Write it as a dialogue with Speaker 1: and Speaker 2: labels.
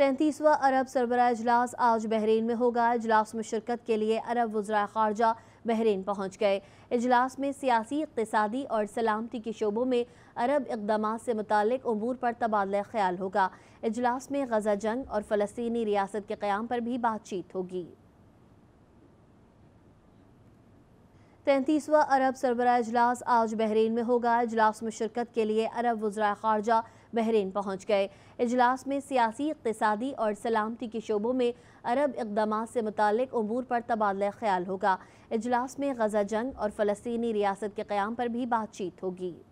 Speaker 1: तैंतीसवा अरब सरबरा इजलास आज बहरीन में होगा इजलास में शिरकत के लिए अरब वज्रा खारजा बहरीन पहुँच गए इजलास में सियासी इकतदी और सलामती के शोबों में अरब इकदाम से मुतक अमूर पर तबादला ख्याल होगा इजलास में गजा जंग और फ़लस्तनी रियासत के क़्याम पर भी बातचीत होगी तैंतीसवा अरब सरबरा इजलास आज बहरीन में होगा इजलास में शिरकत के लिए अरब वज्रा खारजा बहरीन पहुँच गए इजलास में सियासी इकतदी और सलामती के शोबों में अरब इकदाम से मुतक अमूर पर तबादला ख्याल होगा इजलास में गजा जंग और फ़लस्तनी रियासत के क्याम पर भी बातचीत होगी